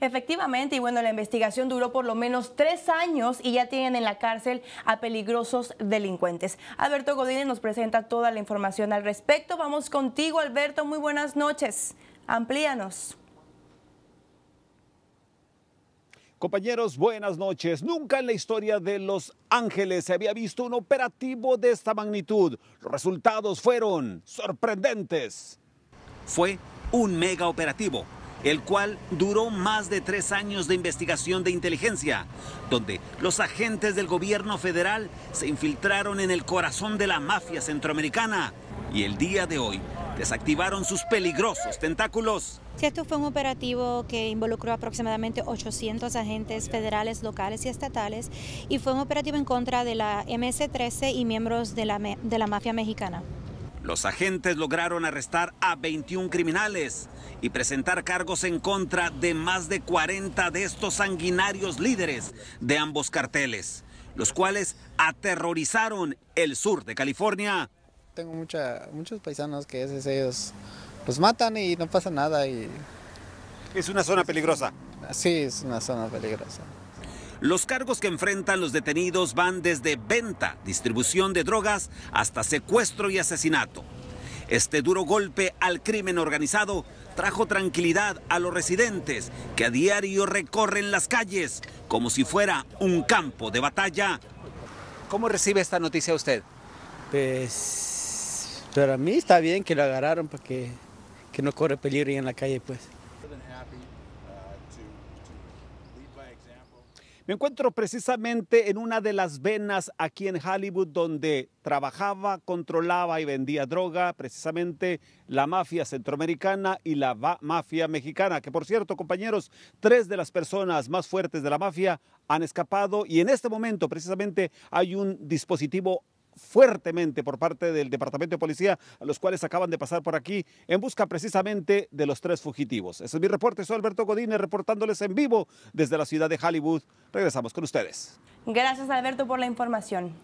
Efectivamente, y bueno, la investigación duró por lo menos tres años y ya tienen en la cárcel a peligrosos delincuentes. Alberto Godínez nos presenta toda la información al respecto. Vamos contigo, Alberto. Muy buenas noches. Amplíanos. Compañeros, buenas noches. Nunca en la historia de Los Ángeles se había visto un operativo de esta magnitud. Los resultados fueron sorprendentes. Fue un mega operativo el cual duró más de tres años de investigación de inteligencia, donde los agentes del gobierno federal se infiltraron en el corazón de la mafia centroamericana y el día de hoy desactivaron sus peligrosos tentáculos. esto fue un operativo que involucró aproximadamente 800 agentes federales, locales y estatales y fue un operativo en contra de la MS-13 y miembros de de la mafia mexicana. Los agentes lograron arrestar a 21 criminales y presentar cargos en contra de más de 40 de estos sanguinarios líderes de ambos carteles, los cuales aterrorizaron el sur de California. Tengo muchos paisanos que es, ellos los matan y no pasa nada. Y... Es una zona peligrosa. Sí, es una zona peligrosa. Los cargos que enfrentan los detenidos van desde venta, distribución de drogas, hasta secuestro y asesinato. Este duro golpe al crimen organizado trajo tranquilidad a los residentes que a diario recorren las calles como si fuera un campo de batalla. ¿Cómo recibe esta noticia usted? Pues para mí está bien que lo agarraron para que no corre peligro y en la calle pues. Me encuentro precisamente en una de las venas aquí en Hollywood donde trabajaba, controlaba y vendía droga, precisamente la mafia centroamericana y la mafia mexicana, que por cierto, compañeros, tres de las personas más fuertes de la mafia han escapado y en este momento precisamente hay un dispositivo fuertemente por parte del Departamento de Policía, a los cuales acaban de pasar por aquí en busca precisamente de los tres fugitivos. Ese es mi reporte, soy Alberto Godínez reportándoles en vivo desde la ciudad de Hollywood. Regresamos con ustedes. Gracias Alberto por la información.